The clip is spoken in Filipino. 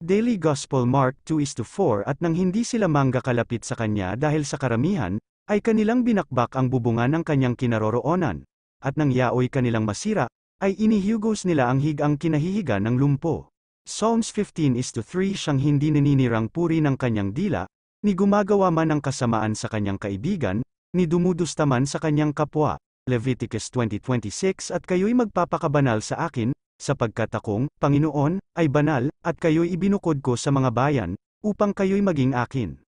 Daily Gospel Mark 2:4 at nang hindi sila mangga kalapit sa kanya dahil sa karamihan, ay kanilang binakbak ang bubungan ng kanyang kinaroroonan, at nang yaoy kanilang masira, ay inihugos nila ang higang kinahihiga ng lumpo. Psalms 15 is to 3 siyang hindi naninirang puri ng kanyang dila, ni gumagawa man ng kasamaan sa kanyang kaibigan, ni dumudustaman sa kanyang kapwa. Leviticus 20:26 At kayo'y magpapakabanal sa akin, sapagkat akong, Panginoon, ay banal, at kayo'y ibinukod ko sa mga bayan, upang kayo'y maging akin.